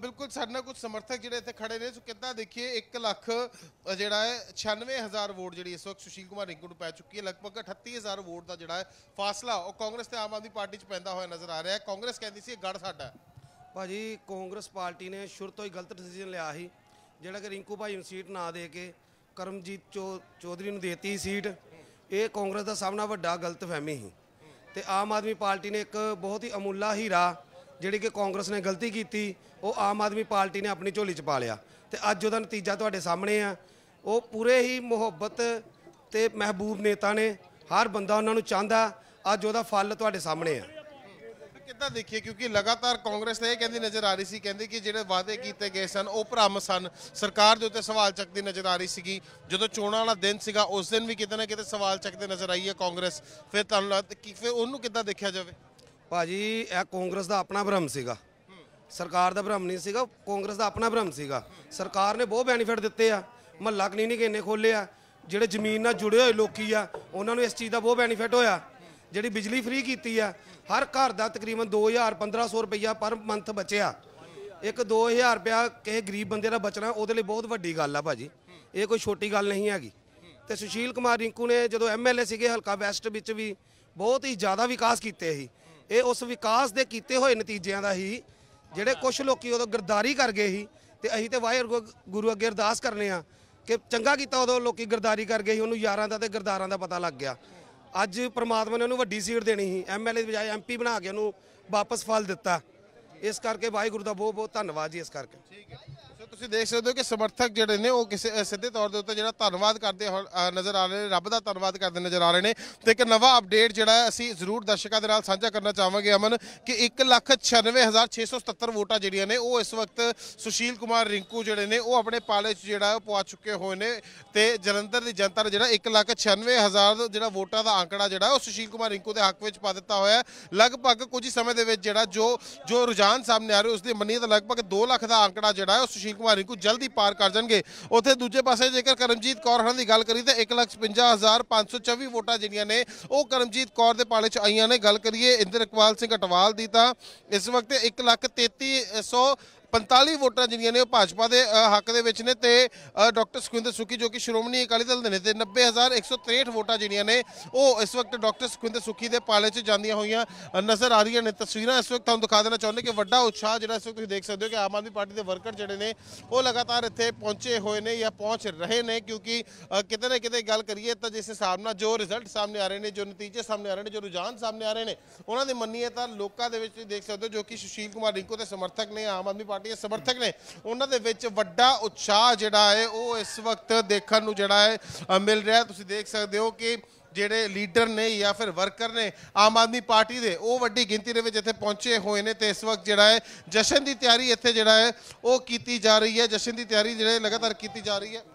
ਬਿਲਕੁਲ ਸਾਡੇ ਨਾਲ ਕੁਝ ਸਮਰਥਕ ਜਿਹੜੇ ਇੱਥੇ ਖੜੇ ਨੇ ਸੋ ਕਿੱਦਾਂ ਦੇਖੀਏ 1 ਲੱਖ ਜਿਹੜਾ ਹੈ 96000 ਵੋਟ ਜਿਹੜੀ ਇਸ ਵਕਤ ਸੁਸ਼ੀਲ ਕੁਮਾਰ ਰਿੰਕੂ ਨੂੰ ਪੈ ਚੁੱਕੀ ਹੈ ਲਗਭਗ 38000 ਵੋਟ ਦਾ ਜਿਹੜਾ ਹੈ ਫਾਸਲਾ ਉਹ ਕਾਂਗਰਸ ਤੇ ਆਮ ਆਦਮੀ ਪਾਰਟੀ 'ਚ ਪੈਂਦਾ ਹੋਇਆ ਨਜ਼ਰ ਆ ਰਿਹਾ ਹੈ ਕਾਂਗਰਸ ਕਹਿੰਦੀ ਸੀ ਇਹ ਗੜ ਸਾਡਾ ਭਾਜੀ ਕਾਂਗਰਸ ਪਾਰਟੀ ਨੇ ਸ਼ੁਰੂ ਤੋਂ ਹੀ ਗਲਤ ਡਿਸੀਜਨ ਲਿਆ ਸੀ ਜਿਹੜਾ ਕਿ ਰਿੰਕੂ ਭਾਈ ਨੂੰ ਸੀਟ ਨਾ ਦੇ ਕੇ ਕਰਮਜੀਤ ਚੌਧਰੀ ਨੂੰ ਦੇਤੀ ਸੀਟ ਇਹ ਕਾਂਗਰਸ ਦਾ ਸਭ ਨਾਲੋਂ ਵੱਡਾ ਗਲਤਫਹਿਮੀ ਸੀ ਤੇ ਆਮ ਆਦਮੀ ਪਾਰਟੀ ਨੇ ਇੱਕ ਬਹੁਤ ਹੀ ਅਮੁੱਲਾ ਹੀਰਾ ਜਿਹੜੀ ਕਿ ਕਾਂਗਰਸ ਨੇ ਗਲਤੀ ਕੀਤੀ ਉਹ ਆਮ ਆਦਮੀ ਪਾਰਟੀ ਨੇ ਆਪਣੀ ਝੋਲੀ 'ਚ ਪਾ ਲਿਆ ਤੇ ਅੱਜ ਉਹਦਾ ਨਤੀਜਾ ਤੁਹਾਡੇ ਸਾਹਮਣੇ ਆ ਉਹ ਪੂਰੇ ਹੀ ਮੁਹੱਬਤ ਤੇ ਮਹਿਬੂਬ ਨੇਤਾ ਨੇ ਹਰ ਬੰਦਾ ਉਹਨਾਂ ਨੂੰ ਚਾਹੁੰਦਾ ਅੱਜ ਉਹਦਾ ਫਲ ਤੁਹਾਡੇ ਸਾਹਮਣੇ ਆ ਕਿੱਦਾਂ ਦੇਖੀਏ ਕਿਉਂਕਿ ਲਗਾਤਾਰ ਕਾਂਗਰਸ ਤੇ ਇਹ ਕਹਿੰਦੀ ਨਜ਼ਰ ਆ ਰਹੀ ਸੀ ਕਹਿੰਦੀ ਕਿ ਜਿਹੜੇ ਵਾਅਦੇ ਕੀਤੇ ਗਏ ਸਨ ਉਹ ਭ੍ਰਮ ਸਨ ਸਰਕਾਰ ਦੇ ਉੱਤੇ ਸਵਾਲ ਚੱਕਦੀ ਨਜ਼ਰ ਆ ਰਹੀ ਸੀਗੀ ਜਦੋਂ ਚੋਣਾਂ ਵਾਲਾ ਦਿਨ ਸੀਗਾ ਉਸ ਦਿਨ ਵੀ ਕਿਤੇ ਨਾ ਕਿਤੇ ਸਵਾਲ ਚੱਕਦੇ ਨਜ਼ਰ ਆਈ ਹੈ ਕਾਂਗਰਸ ਫਿਰ ਤੁਹਾਨੂੰ ਲੱਗਦਾ ਕਿ ਫਿਰ ਉਹਨੂੰ ਕਿੱਦਾਂ ਦੇਖਿਆ ਜਾਵੇ ਭਾਜੀ ਇਹ ਕਾਂਗਰਸ ਦਾ ਆਪਣਾ ਭਰਮ ਸੀਗਾ ਸਰਕਾਰ ਦਾ ਭਰਮ ਨਹੀਂ ਸੀਗਾ ਕਾਂਗਰਸ ਦਾ ਆਪਣਾ ਭਰਮ ਸੀਗਾ ਸਰਕਾਰ ਨੇ ਬਹੁਤ ਬੈਨੀਫਿਟ ਦਿੱਤੇ ਆ ਮਹੱਲਾ ਕਲੀਨਿਕ ਇਹਨੇ ਖੋਲੇ ਆ ਜਿਹੜੇ ਜ਼ਮੀਨ ਨਾਲ ਜੁੜੇ ਹੋਏ ਲੋਕੀ ਆ ਉਹਨਾਂ ਨੂੰ ਇਸ ਚੀਜ਼ ਦਾ ਬਹੁਤ ਬੈਨੀਫਿਟ ਹੋਇਆ ਜਿਹੜੀ ਬਿਜਲੀ ਫ੍ਰੀ ਕੀਤੀ ਆ ਹਰ ਘਰ ਦਾ ਤਕਰੀਬਨ 2000 1500 ਰੁਪਇਆ ਪਰ ਮੰਥ ਬਚਿਆ ਇੱਕ 2000 ਰੁਪਇਆ ਕਿਸੇ ਗਰੀਬ ਬੰਦੇ ਦਾ ਬਚਣਾ ਉਹਦੇ ਲਈ ਬਹੁਤ ਵੱਡੀ ਗੱਲ ਆ ਭਾਜੀ ਇਹ ਕੋਈ ਛੋਟੀ ਗੱਲ ਨਹੀਂ ਹੈਗੀ ਤੇ ਸੁਸ਼ੀਲ ਕੁਮਾਰ ਰਿੰਕੂ ਨੇ ਜਦੋਂ ਐਮਐਲਏ ਸੀਗੇ ਹਲਕਾ ਵੈਸਟ ਵਿੱਚ ਵੀ ਬਹੁਤ ਹੀ ਜ਼ਿਆਦਾ ਵਿਕਾਸ ਕੀਤੇ ਸੀ ਇਹ ਉਸ ਵਿਕਾਸ ਦੇ ਕੀਤੇ ਹੋਏ ਨਤੀਜਿਆਂ ਦਾ ਹੀ ਜਿਹੜੇ ਕੁਝ ਲੋਕੀ ਉਦੋਂ ਗਰਦਾਰੀ ਕਰ ਗਏ ਸੀ ਤੇ ਅਸੀਂ ਤੇ ਵਾਹਿਗੁਰੂ ਗੁਰੂ ਅੱਗੇ ਅਰਦਾਸ ਕਰਨੇ ਆ ਕਿ ਚੰਗਾ ਕੀਤਾ ਉਦੋਂ ਲੋਕੀ ਗਰਦਾਰੀ ਕਰ ਗਏ ਸੀ ਉਹਨੂੰ ਯਾਰਾਂ ਦਾ ਤੇ ਗਰਦਾਰਾਂ ਦਾ ਪਤਾ ਲੱਗ ਗਿਆ ਅੱਜ ਪ੍ਰਮਾਤਮਾ ਨੇ ਉਹਨੂੰ ਵੱਡੀ ਸੀਟ ਦੇਣੀ ਸੀ ਐਮਐਲਏ ਦੀ ਬਜਾਏ ਐਮਪੀ ਬਣਾ ਕੇ ਉਹਨੂੰ ਵਾਪਸ ਫਲ ਦਿੱਤਾ ਇਸ ਕਰਕੇ ਵਾਹਿਗੁਰੂ ਦਾ ਬਹੁਤ ਬਹੁਤ ਧੰਨਵਾਦ ਜੀ ਇਸ ਕਰਕੇ ਠੀਕ ਹੈ ਸੋ ਤੁਸੀਂ ਦੇਖ ਸਕਦੇ ਹੋ ਕਿ ਸਮਰਥਕ ਜਿਹੜੇ ਨੇ ਉਹ ਕਿਸੇ ਸਿੱਧੇ ਤੌਰ ਦੇ ਉੱਤੇ ਜਿਹੜਾ ਧੰਨਵਾਦ ਕਰਦੇ ਨਜ਼ਰ ਆ ਰਹੇ ਨੇ ਰੱਬ ਦਾ ਧੰਨਵਾਦ ਕਰਦੇ ਨਜ਼ਰ ਆ ਰਹੇ ਨੇ ਤੇ ਇੱਕ ਨਵਾਂ ਅਪਡੇਟ ਜਿਹੜਾ ਅਸੀਂ ਜ਼ਰੂਰ ਦਰਸ਼ਕਾਂ ਦੇ ਨਾਲ ਸਾਂਝਾ ਕਰਨਾ ਚਾਹਾਂਗੇ ਅਮਨ ਕਿ 196677 ਵੋਟਾਂ ਜਿਹੜੀਆਂ ਨੇ ਉਹ ਇਸ ਵਕਤ ਸੁਸ਼ੀਲ ਕੁਮਾਰ ਰਿੰਕੂ ਜਿਹੜੇ ਨੇ ਉਹ ਆਪਣੇ ਪਾਲੇ 'ਚ ਜਿਹੜਾ ਉਹ ਪਵਾ ਚੁੱਕੇ ਹੋਏ ਨੇ ਤੇ ਜਲੰਧਰ ਦੀ ਜਨਤਾ ਨੇ ਜਿਹੜਾ 196000 ਜਿਹੜਾ ਵੋਟਾਂ ਦਾ ਆંકੜਾ ਜਿਹੜਾ ਉਹ ਸੁਸ਼ੀਲ ਕੁਮਾਰ ਰਿੰਕੂ ਦੇ ਹੱਕ ਵਿੱਚ ਪਾ ਦਿੱਤਾ ਹੋਇਆ ਹੈ ਲਗਭਗ ਕੁਝ ਸਮੇਂ ਦੇ ਵਿੱਚ ਜਿਹੜਾ ਜੋ ਜੋ ਰੁਝਾਨ ਰੁਝਾਨ ਸਾਹਮਣੇ ਆ ਰਹੇ ਉਸ ਦੀ ਮੰਨੀ ਲਗਭਗ 2 ਲੱਖ ਦਾ ਅੰਕੜਾ ਜਿਹੜਾ ਹੈ ਉਹ ਸੁਸ਼ੀਲ ਕੁਮਾਰ ਰਿੰਕੂ ਜਲਦੀ ਪਾਰ ਕਰ ਜਾਣਗੇ ਉੱਥੇ ਦੂਜੇ ਪਾਸੇ ਜੇਕਰ ਕਰਮਜੀਤ ਕੌਰ ਹਣ ਦੀ ਗੱਲ ਕਰੀ ਤਾਂ 155524 ਵੋਟਾਂ ਜਿਹੜੀਆਂ ਨੇ ਉਹ ਕਰਮਜੀਤ ਕੌਰ ਦੇ ਪਾਲੇ 'ਚ ਆਈਆਂ ਨੇ ਗੱਲ ਕਰੀਏ ਇੰਦਰ ਇਕਵਾਲ ਸਿੰਘ ਅਟਵਾਲ ਦੀ ਤਾਂ ਇਸ ਵਕਤ 1 ਲੱਖ 45 ਵੋਟਾਂ ਜਿਹੜੀਆਂ ਨੇ ਉਹ ਭਾਜਪਾ ਦੇ ਹੱਕ ਦੇ ਵਿੱਚ ਨੇ ਤੇ ਡਾਕਟਰ ਸੁਖਿੰਦਰ ਸੁਖੀ ਜੋ ਕਿ ਸ਼੍ਰੋਮਣੀ ਅਕਾਲੀ ਦਲ ਦੇ ਨੇ ਤੇ 90163 ਵੋਟਾਂ ਜਿਹੜੀਆਂ ਨੇ ਉਹ ਇਸ ਵਕਤ ਡਾਕਟਰ ਸੁਖਿੰਦਰ ਸੁਖੀ ਦੇ ਪਾਲੇ 'ਚ ਜਾਂਦੀਆਂ ਹੋਈਆਂ ਨਜ਼ਰ ਆ ਰਹੀਆਂ ਨੇ ਤਸਵੀਰਾਂ ਇਸ ਵਕਤ ਤੁਹਾਨੂੰ ਦਿਖਾ ਦੇਣਾ ਚਾਹੁੰਦੇ ਕਿ ਵੱਡਾ ਉਤਸ਼ਾਹ ਜਿਹੜਾ ਇਸ ਵਕਤ ਤੁਸੀਂ ਦੇਖ ਸਕਦੇ ਹੋ ਕਿ ਆਮ ਆਦਮੀ ਪਾਰਟੀ ਦੇ ਵਰਕਰ ਜਿਹੜੇ ਨੇ ਉਹ ਲਗਾਤਾਰ ਇੱਥੇ ਪਹੁੰਚੇ ਹੋਏ ਨੇ ਜਾਂ ਪਹੁੰਚ ਰਹੇ ਨੇ ਕਿਉਂਕਿ ਕਿਤੇ ਨਾ ਕਿਤੇ ਗੱਲ ਕਰੀਏ ਤਾਂ ਜਿਸ ਹਿਸਾਬ ਨਾਲ ਜੋ ਰਿਜ਼ਲਟ ਸਾਹਮਣੇ ਆ ਰਹੇ ਨੇ ਜੋ ਨਤੀਜੇ ਸਾਹਮਣੇ ਆ ਰਹੇ ਨੇ ਜੋ ਰੁਝਾਨ ਸਾਹਮਣੇ ਆ ਰਹੇ ਨੇ ਉਹਨਾਂ ਦੀ ਮੰਨੀਏ ਤਾਂ ਲੋਕਾਂ ਦੇ ਵਿੱਚ ਤੁਸੀਂ ਦੇਖ ਸਕਦੇ ਹੋ ਜੋ ਕਿ ਸੁਸ਼ੀਲ ਕੁਮਾਰ ਰਿੰਕੂ ਦੇ ਸਮਰਥਕ ਨੇ ਆਮ ਆਦਮੀ ਪਾਰਟੀ ਦੇ ਸਮਰਥਕ ਨੇ ਉਹਨਾਂ ਦੇ ਵਿੱਚ ਵੱਡਾ ਉਤਸ਼ਾਹ ਜਿਹੜਾ ਹੈ ਉਹ ਇਸ ਵਕਤ ਦੇਖਣ ਨੂੰ ਜਿਹੜਾ ਹੈ ਮਿਲ ਰਿਹਾ ਤੁਸੀਂ ਦੇਖ ਸਕਦੇ ਹੋ ਕਿ ਜਿਹੜੇ ਲੀਡਰ ਨੇ ਜਾਂ ਫਿਰ ਵਰਕਰ ਨੇ ਆਮ ਆਦਮੀ ਪਾਰਟੀ ਦੇ ਉਹ ਵੱਡੀ ਗਿਣਤੀ ਦੇ ਵਿੱਚ ਇੱਥੇ ਪਹੁੰਚੇ ਹੋਏ ਨੇ ਤੇ ਇਸ ਵਕਤ ਜਿਹੜਾ ਹੈ ਜਸ਼ਨ ਦੀ ਤਿਆਰੀ ਇੱਥੇ ਜਿਹੜਾ ਹੈ ਉਹ ਕੀਤੀ ਜਾ ਰਹੀ ਹੈ ਜਸ਼ਨ ਦੀ ਤਿਆਰੀ ਜਿਹੜੇ ਲਗਾਤਾਰ ਕੀਤੀ ਜਾ ਰਹੀ ਹੈ